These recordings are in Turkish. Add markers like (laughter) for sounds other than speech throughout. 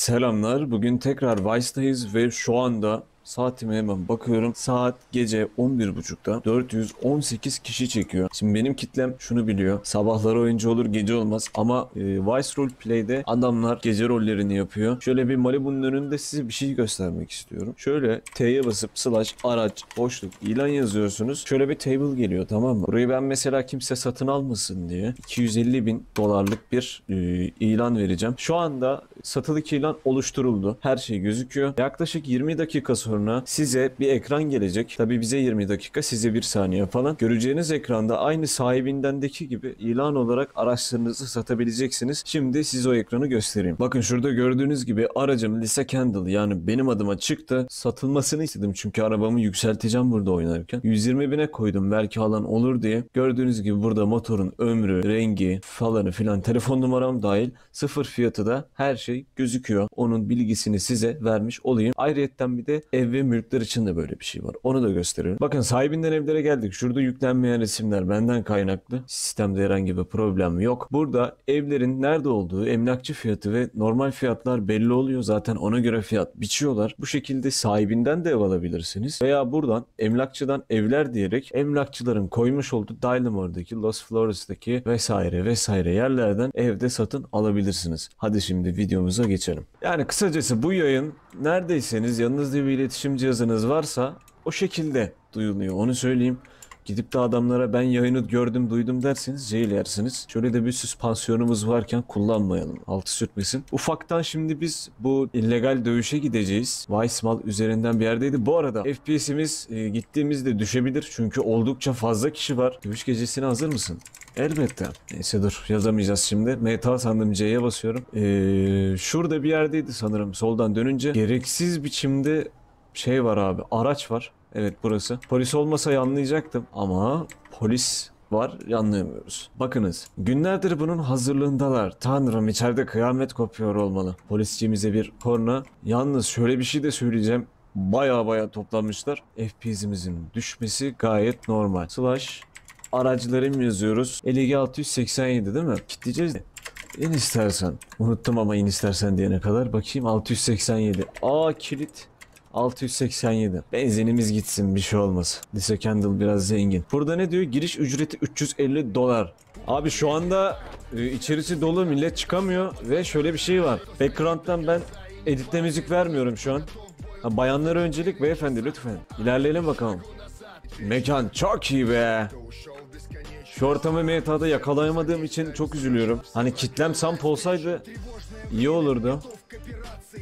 Selamlar. Bugün tekrar Vice'dayız ve şu anda saatime hemen bakıyorum. Saat gece 11.30'da 418 kişi çekiyor. Şimdi benim kitlem şunu biliyor. Sabahları oyuncu olur gece olmaz ama e, Vice Role Play'de adamlar gece rollerini yapıyor. Şöyle bir Malibu'nun önünde size bir şey göstermek istiyorum. Şöyle T'ye basıp slash araç boşluk ilan yazıyorsunuz. Şöyle bir table geliyor tamam mı? Burayı ben mesela kimse satın almasın diye 250 bin dolarlık bir e, ilan vereceğim. Şu anda satılık ilan oluşturuldu. Her şey gözüküyor. Yaklaşık 20 dakika sonra size bir ekran gelecek. Tabi bize 20 dakika size 1 saniye falan. Göreceğiniz ekranda aynı sahibindendeki gibi ilan olarak araçlarınızı satabileceksiniz. Şimdi size o ekranı göstereyim. Bakın şurada gördüğünüz gibi aracım Lisa Kendall yani benim adıma çıktı. Satılmasını istedim çünkü arabamı yükselteceğim burada oynarken. 120 bine koydum belki alan olur diye. Gördüğünüz gibi burada motorun ömrü, rengi falanı filan telefon numaram dahil sıfır fiyatı da her şey şey gözüküyor. Onun bilgisini size vermiş olayım. Ayrıyetten bir de ev ve mülkler için de böyle bir şey var. Onu da gösteriyorum. Bakın sahibinden evlere geldik. Şurada yüklenmeyen resimler benden kaynaklı. Sistemde herhangi bir problem yok. Burada evlerin nerede olduğu, emlakçı fiyatı ve normal fiyatlar belli oluyor. Zaten ona göre fiyat biçiyorlar. Bu şekilde sahibinden de ev alabilirsiniz. Veya buradan emlakçıdan evler diyerek emlakçıların koymuş olduğu Dynamore'daki, Los Flores'daki vesaire vesaire yerlerden evde satın alabilirsiniz. Hadi şimdi video videomuza geçelim. Yani kısacası bu yayın neredeyseniz yanınızda bir iletişim cihazınız varsa o şekilde duyuluyor onu söyleyeyim. Gidip de adamlara ben yayını gördüm duydum derseniz zehir yersiniz. Şöyle de bir süspansiyonumuz varken kullanmayalım. Altı sürtmesin. Ufaktan şimdi biz bu illegal dövüşe gideceğiz. Weissmal üzerinden bir yerdeydi. Bu arada FPS'imiz e, gittiğimizde düşebilir. Çünkü oldukça fazla kişi var. Dövüş gecesine hazır mısın? Elbette. Neyse dur yazamayacağız şimdi. Metal sandım C'ye basıyorum. Ee, şurada bir yerdeydi sanırım soldan dönünce. Gereksiz biçimde şey var abi araç var. Evet burası. Polis olmasa yanlayacaktım ama polis var yanlayamıyoruz. Bakınız günlerdir bunun hazırlığındalar. Tanrım içeride kıyamet kopuyor olmalı. Polisçimize bir korna. Yalnız şöyle bir şey de söyleyeceğim. Baya baya toplanmışlar. FPS'imizin düşmesi gayet normal. Slash aracılarım yazıyoruz. LG 687 değil mi? Kitleyeceğiz de. İn istersen. Unuttum ama in istersen diyene kadar. Bakayım 687. Aa kilit. 687. Benzinimiz gitsin bir şey olmaz. Lise Candle biraz zengin. Burada ne diyor? Giriş ücreti 350 dolar. Abi şu anda e, içerisi dolu millet çıkamıyor ve şöyle bir şey var. Background'dan ben editle müzik vermiyorum şu an. Ha, bayanlara öncelik beyefendi lütfen. İlerleyelim bakalım. Mekan çok iyi be. Şu ortamı mevtada yakalayamadığım için çok üzülüyorum. Hani kitlem Samp olsaydı iyi olurdu.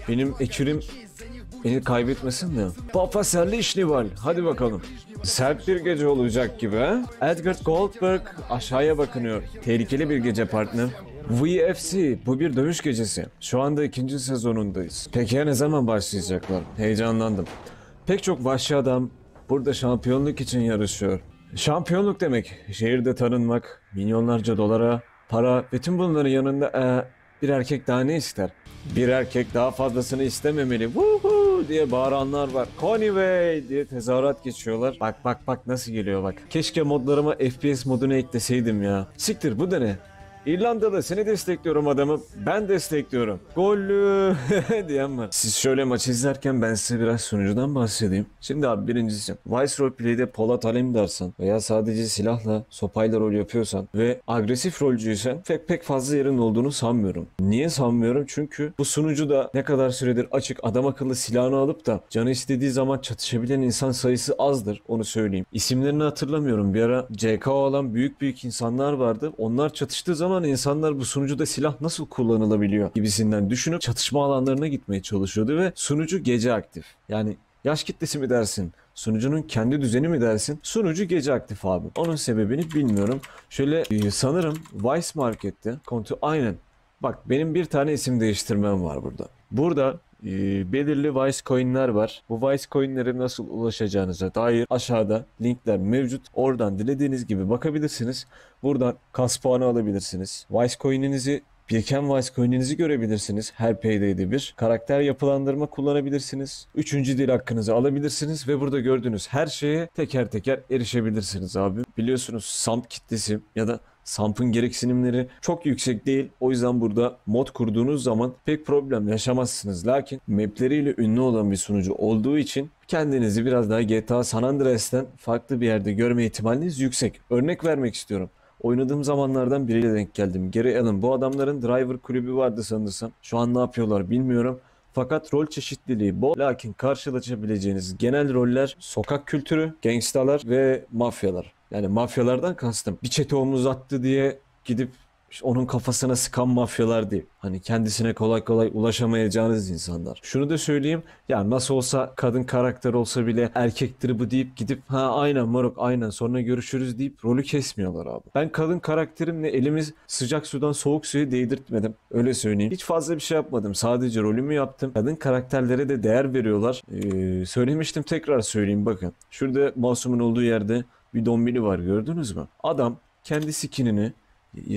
Benim ekirim beni kaybetmesin de. Papa Serli Şnival. Hadi bakalım. Sert bir gece olacak gibi. Edgar Goldberg aşağıya bakınıyor. Tehlikeli bir gece partner. VFC bu bir dövüş gecesi. Şu anda ikinci sezonundayız. Peki ya ne zaman başlayacaklar? Heyecanlandım. Pek çok vahşi adam burada şampiyonluk için yarışıyor. Şampiyonluk demek, şehirde tanınmak, milyonlarca dolara, para ve tüm bunların yanında ee, bir erkek daha ne ister? Bir erkek daha fazlasını istememeli. Vuhu diye bağıranlar var. Conway diye tezahürat geçiyorlar. Bak bak bak nasıl geliyor bak. Keşke modlarıma FPS modunu ekleseydim ya. Siktir bu da ne? İrlandalı seni destekliyorum adamı. Ben destekliyorum. Gollü (laughs) diyen var. Siz şöyle maç izlerken ben size biraz sunucudan bahsedeyim. Şimdi abi birincisi Viceroy Play'de Polat dersen veya sadece silahla sopayla rol yapıyorsan ve agresif rolcüysen pek pek fazla yerin olduğunu sanmıyorum. Niye sanmıyorum? Çünkü bu sunucu da ne kadar süredir açık adam akıllı silahını alıp da canı istediği zaman çatışabilen insan sayısı azdır. Onu söyleyeyim. İsimlerini hatırlamıyorum. Bir ara CKO olan büyük büyük insanlar vardı. Onlar çatıştığı zaman zaman insanlar bu sunucuda silah nasıl kullanılabiliyor gibisinden düşünüp çatışma alanlarına gitmeye çalışıyordu ve sunucu gece aktif. Yani yaş kitlesi mi dersin? Sunucunun kendi düzeni mi dersin? Sunucu gece aktif abi. Onun sebebini bilmiyorum. Şöyle e, sanırım Vice Market'te kontu aynen. Bak benim bir tane isim değiştirmem var burada. Burada e, belirli Vice coin'ler var. Bu Vice coin'lere nasıl ulaşacağınıza dair aşağıda linkler mevcut. Oradan dilediğiniz gibi bakabilirsiniz. Buradan kas puanı alabilirsiniz. Vice coin'inizi bir Birkenwise coin'inizi görebilirsiniz. Her payday'de bir. Karakter yapılandırma kullanabilirsiniz. Üçüncü dil hakkınızı alabilirsiniz ve burada gördüğünüz her şeye teker teker erişebilirsiniz abi. Biliyorsunuz samp kitlesi ya da Samp'ın gereksinimleri çok yüksek değil. O yüzden burada mod kurduğunuz zaman pek problem yaşamazsınız. Lakin mapleriyle ünlü olan bir sunucu olduğu için kendinizi biraz daha GTA San Andreas'ten farklı bir yerde görme ihtimaliniz yüksek. Örnek vermek istiyorum. Oynadığım zamanlardan biriyle denk geldim. Geri alın. Bu adamların driver kulübü vardı sanırsam. Şu an ne yapıyorlar bilmiyorum. Fakat rol çeşitliliği bol lakin karşılaşabileceğiniz genel roller sokak kültürü, gangstalar ve mafyalar. Yani mafyalardan kastım bir çete omuz attı diye gidip işte onun kafasına sıkan mafyalar değil. Hani kendisine kolay kolay ulaşamayacağınız insanlar. Şunu da söyleyeyim. Yani nasıl olsa kadın karakter olsa bile erkektir bu deyip gidip ha aynen moruk aynen sonra görüşürüz deyip rolü kesmiyorlar abi. Ben kadın karakterimle elimiz sıcak sudan soğuk suya değdirtmedim. Öyle söyleyeyim. Hiç fazla bir şey yapmadım. Sadece rolümü yaptım. Kadın karakterlere de değer veriyorlar. Ee, söylemiştim tekrar söyleyeyim bakın. Şurada masumun olduğu yerde bir dombili var gördünüz mü? Adam kendi skinini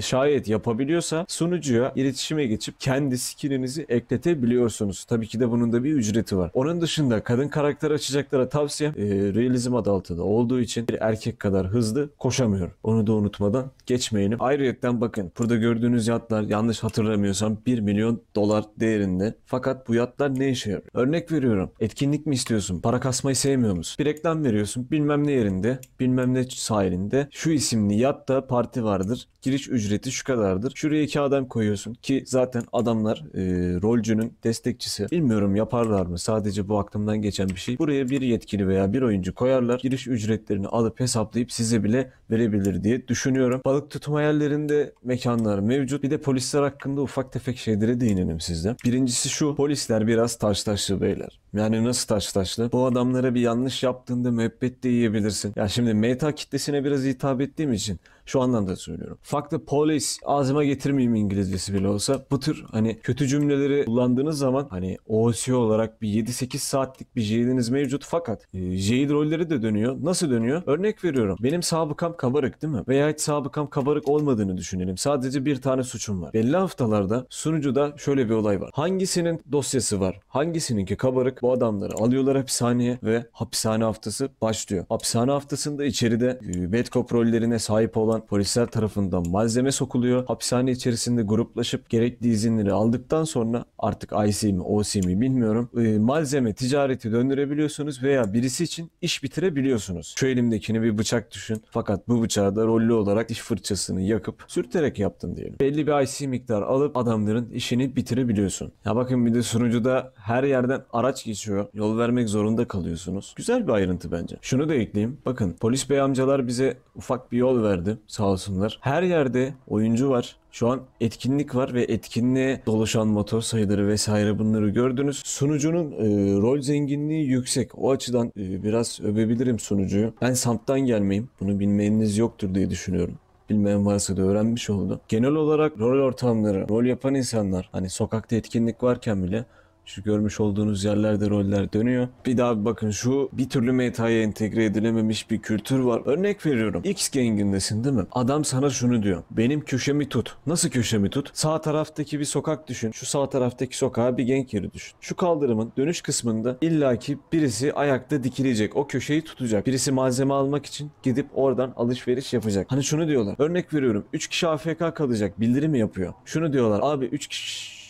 şayet yapabiliyorsa sunucuya iletişime geçip kendi skininizi ekletebiliyorsunuz. Tabii ki de bunun da bir ücreti var. Onun dışında kadın karakter açacaklara tavsiye. e, realizm adı altında olduğu için bir erkek kadar hızlı koşamıyor. Onu da unutmadan geçmeyelim. Ayrıyetten bakın burada gördüğünüz yatlar yanlış hatırlamıyorsam 1 milyon dolar değerinde. Fakat bu yatlar ne işe yarıyor? Örnek veriyorum. Etkinlik mi istiyorsun? Para kasmayı sevmiyor musun? Bir reklam veriyorsun. Bilmem ne yerinde, bilmem ne sahilinde. Şu isimli yatta parti vardır. Giriş ücreti şu kadardır. Şuraya iki adam koyuyorsun ki zaten adamlar e, rolcünün destekçisi. Bilmiyorum yaparlar mı? Sadece bu aklımdan geçen bir şey. Buraya bir yetkili veya bir oyuncu koyarlar. Giriş ücretlerini alıp hesaplayıp size bile verebilir diye düşünüyorum. Balık tutma yerlerinde mekanlar mevcut. Bir de polisler hakkında ufak tefek şeylere değinelim sizden. Birincisi şu. Polisler biraz taş taşlı beyler. Yani nasıl taş taşlı? Bu adamlara bir yanlış yaptığında müebbet de yiyebilirsin. Ya şimdi meta kitlesine biraz hitap ettiğim için şu anlamda söylüyorum. Fakt farklı police ağzıma getirmeyeyim İngilizcesi bile olsa. Bu tür hani kötü cümleleri kullandığınız zaman hani OC e olarak bir 7-8 saatlik bir jailiniz mevcut fakat e, jail rolleri de dönüyor. Nasıl dönüyor? Örnek veriyorum. Benim sabıkam kabarık değil mi? Veya hiç sabıkam kabarık olmadığını düşünelim. Sadece bir tane suçum var. Belli haftalarda sunucuda şöyle bir olay var. Hangisinin dosyası var? Hangisininki kabarık? Bu adamları alıyorlar hapishaneye ve hapishane haftası başlıyor. Hapishane haftasında içeride e, bad cop rollerine sahip olan polisler tarafından malzeme sokuluyor. Hapishane içerisinde gruplaşıp gerekli izinleri aldıktan sonra artık IC mi OC mi bilmiyorum. E, malzeme ticareti döndürebiliyorsunuz veya birisi için iş bitirebiliyorsunuz. Şu elimdekini bir bıçak düşün. Fakat bu bıçağı da rollü olarak iş fırçasını yakıp sürterek yaptın diyelim. Belli bir IC miktar alıp adamların işini bitirebiliyorsun. Ya bakın bir de sunucuda her yerden araç geçiyor. Yol vermek zorunda kalıyorsunuz. Güzel bir ayrıntı bence. Şunu da ekleyeyim. Bakın polis bey amcalar bize ufak bir yol verdi sağ olsunlar. Her yerde yerde oyuncu var. Şu an etkinlik var ve etkinliğe dolaşan motor sayıları vesaire bunları gördünüz. Sunucunun e, rol zenginliği yüksek. O açıdan e, biraz övebilirim sunucuyu. Ben Samp'tan gelmeyeyim. Bunu bilmeyeniniz yoktur diye düşünüyorum bilmeyen varsa da öğrenmiş oldu. Genel olarak rol ortamları, rol yapan insanlar hani sokakta etkinlik varken bile şu görmüş olduğunuz yerlerde roller dönüyor. Bir daha bakın şu bir türlü metaya entegre edilememiş bir kültür var. Örnek veriyorum. X gengindesin değil mi? Adam sana şunu diyor. Benim köşemi tut. Nasıl köşemi tut? Sağ taraftaki bir sokak düşün. Şu sağ taraftaki sokağa bir genk yeri düşün. Şu kaldırımın dönüş kısmında illaki birisi ayakta dikilecek. O köşeyi tutacak. Birisi malzeme almak için gidip oradan alışveriş yapacak. Hani şunu diyorlar. Örnek veriyorum. 3 kişi AFK kalacak. Bildirim yapıyor. Şunu diyorlar. Abi 3 kişi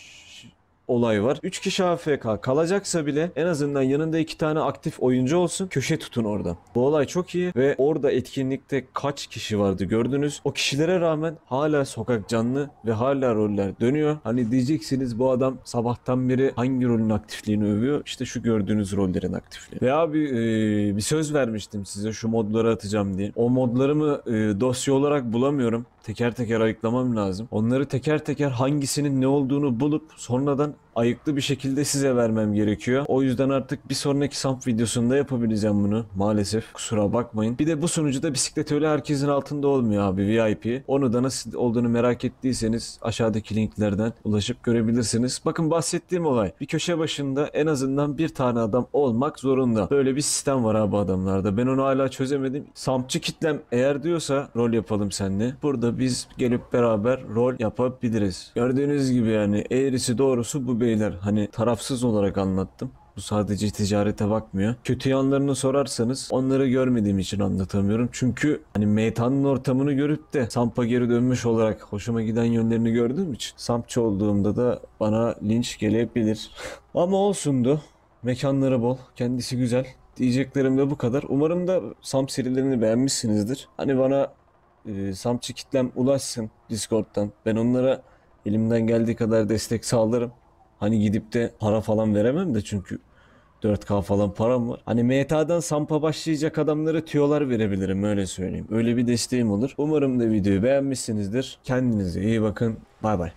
olay var. 3 kişi AFK kalacaksa bile en azından yanında 2 tane aktif oyuncu olsun. Köşe tutun orada. Bu olay çok iyi ve orada etkinlikte kaç kişi vardı gördünüz. O kişilere rağmen hala sokak canlı ve hala roller dönüyor. Hani diyeceksiniz bu adam sabahtan beri hangi rolün aktifliğini övüyor? İşte şu gördüğünüz rollerin aktifliği. Ve abi e, bir söz vermiştim size şu modları atacağım diye. O modlarımı e, dosya olarak bulamıyorum teker teker ayıklamam lazım. Onları teker teker hangisinin ne olduğunu bulup sonradan ayıklı bir şekilde size vermem gerekiyor. O yüzden artık bir sonraki samp videosunda yapabileceğim bunu. Maalesef kusura bakmayın. Bir de bu da bisiklet öyle herkesin altında olmuyor abi VIP. Onu da nasıl olduğunu merak ettiyseniz aşağıdaki linklerden ulaşıp görebilirsiniz. Bakın bahsettiğim olay. Bir köşe başında en azından bir tane adam olmak zorunda. Böyle bir sistem var abi adamlarda. Ben onu hala çözemedim. Sampçı kitlem eğer diyorsa rol yapalım seninle. Burada biz gelip beraber rol yapabiliriz. Gördüğünüz gibi yani eğrisi doğrusu bu beyler. Hani tarafsız olarak anlattım. Bu sadece ticarete bakmıyor. Kötü yanlarını sorarsanız onları görmediğim için anlatamıyorum. Çünkü hani meytanın ortamını görüp de Samp'a geri dönmüş olarak hoşuma giden yönlerini gördüğüm için Sampçı olduğumda da bana linç gelebilir. (laughs) Ama olsundu. Mekanları bol. Kendisi güzel. Diyeceklerim de bu kadar. Umarım da Samp serilerini beğenmişsinizdir. Hani bana e, Samçı kitlem ulaşsın Discord'dan. Ben onlara elimden geldiği kadar destek sağlarım. Hani gidip de para falan veremem de çünkü 4K falan param var. Hani MTA'dan Sampa başlayacak adamlara tüyolar verebilirim öyle söyleyeyim. Öyle bir desteğim olur. Umarım da videoyu beğenmişsinizdir. Kendinize iyi bakın. Bay bay.